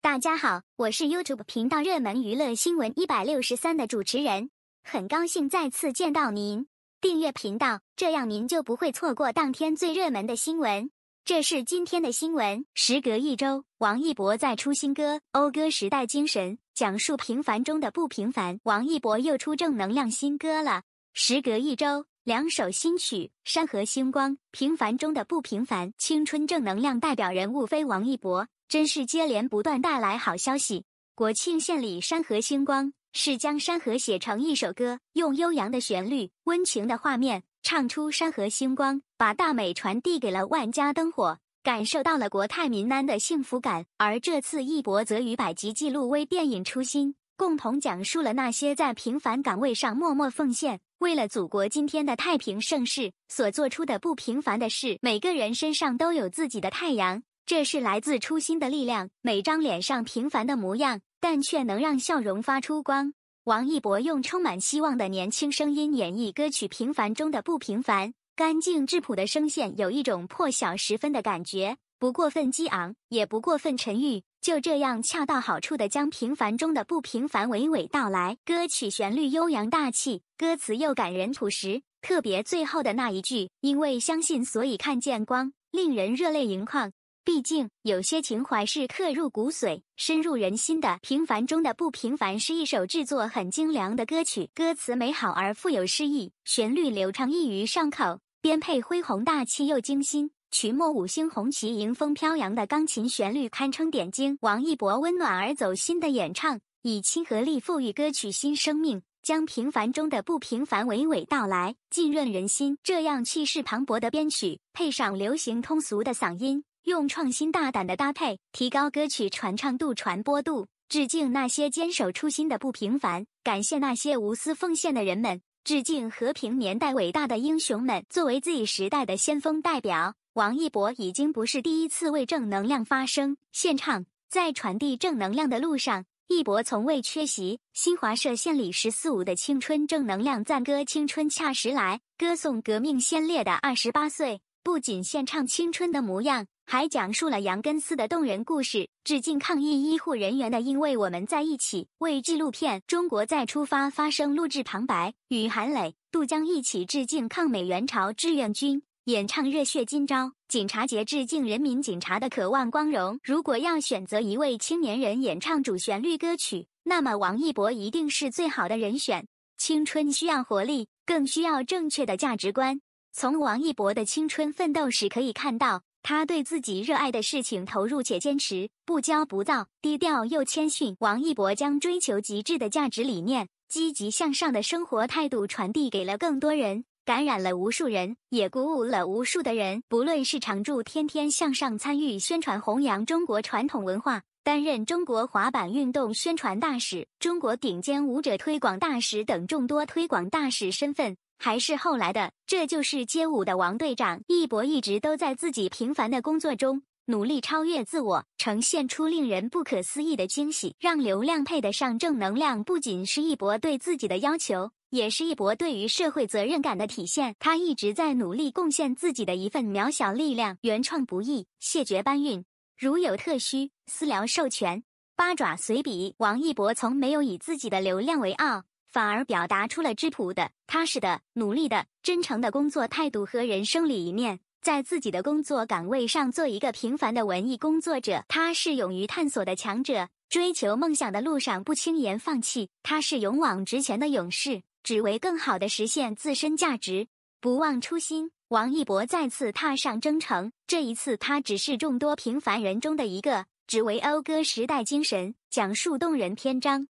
大家好，我是 YouTube 频道热门娱乐新闻一百六十三的主持人，很高兴再次见到您。订阅频道，这样您就不会错过当天最热门的新闻。这是今天的新闻。时隔一周，王一博再出新歌，讴歌时代精神，讲述平凡中的不平凡。王一博又出正能量新歌了。时隔一周，两首新曲《山河星光》《平凡中的不平凡》，青春正能量代表人物非王一博。真是接连不断带来好消息。国庆献礼《山河星光》，是将山河写成一首歌，用悠扬的旋律、温情的画面，唱出山河星光，把大美传递给了万家灯火，感受到了国泰民安的幸福感。而这次一博则与百集纪录微电影《初心》，共同讲述了那些在平凡岗位上默默奉献，为了祖国今天的太平盛世所做出的不平凡的事。每个人身上都有自己的太阳。这是来自初心的力量。每张脸上平凡的模样，但却能让笑容发出光。王一博用充满希望的年轻声音演绎歌曲《平凡中的不平凡》，干净质朴的声线有一种破晓时分的感觉，不过分激昂，也不过分沉郁，就这样恰到好处的将平凡中的不平凡娓娓道来。歌曲旋律悠扬大气，歌词又感人朴实，特别最后的那一句“因为相信，所以看见光”，令人热泪盈眶。毕竟有些情怀是刻入骨髓、深入人心的。平凡中的不平凡是一首制作很精良的歌曲，歌词美好而富有诗意，旋律流畅易于上口，编配恢弘大气又精心。曲末五星红旗迎风飘扬的钢琴旋律堪称点睛，王一博温暖而走心的演唱以亲和力赋予歌曲新生命，将平凡中的不平凡娓娓道来，浸润人心。这样气势磅礴的编曲配上流行通俗的嗓音。用创新大胆的搭配，提高歌曲传唱度、传播度。致敬那些坚守初心的不平凡，感谢那些无私奉献的人们。致敬和平年代伟大的英雄们。作为自己时代的先锋代表，王一博已经不是第一次为正能量发声。献唱在传递正能量的路上，一博从未缺席。新华社献礼“十四五”的青春正能量赞歌《青春恰时来》，歌颂革命先烈的二十八岁。不仅献唱《青春的模样》。还讲述了杨根思的动人故事，致敬抗疫医护人员的“因为我们在一起”，为纪录片《中国再出发》发声录制旁白；与韩磊、杜江一起致敬抗美援朝志愿军，演唱《热血今朝》；警察节致敬人民警察的“渴望光荣”。如果要选择一位青年人演唱主旋律歌曲，那么王一博一定是最好的人选。青春需要活力，更需要正确的价值观。从王一博的青春奋斗史可以看到。他对自己热爱的事情投入且坚持，不骄不躁，低调又谦逊。王一博将追求极致的价值理念、积极向上的生活态度传递给了更多人。感染了无数人，也鼓舞了无数的人。不论是常驻《天天向上》参与宣传弘扬中国传统文化，担任中国滑板运动宣传大使、中国顶尖舞者推广大使等众多推广大使身份，还是后来的，这就是街舞的王队长一博，一直都在自己平凡的工作中。努力超越自我，呈现出令人不可思议的惊喜，让流量配得上正能量，不仅是一博对自己的要求，也是一博对于社会责任感的体现。他一直在努力贡献自己的一份渺小力量。原创不易，谢绝搬运。如有特需，私聊授权。八爪随笔：王一博从没有以自己的流量为傲，反而表达出了质朴的、踏实的、努力的、真诚的工作态度和人生理念。在自己的工作岗位上做一个平凡的文艺工作者，他是勇于探索的强者，追求梦想的路上不轻言放弃，他是勇往直前的勇士，只为更好的实现自身价值，不忘初心。王一博再次踏上征程，这一次他只是众多平凡人中的一个，只为讴歌时代精神，讲述动人篇章。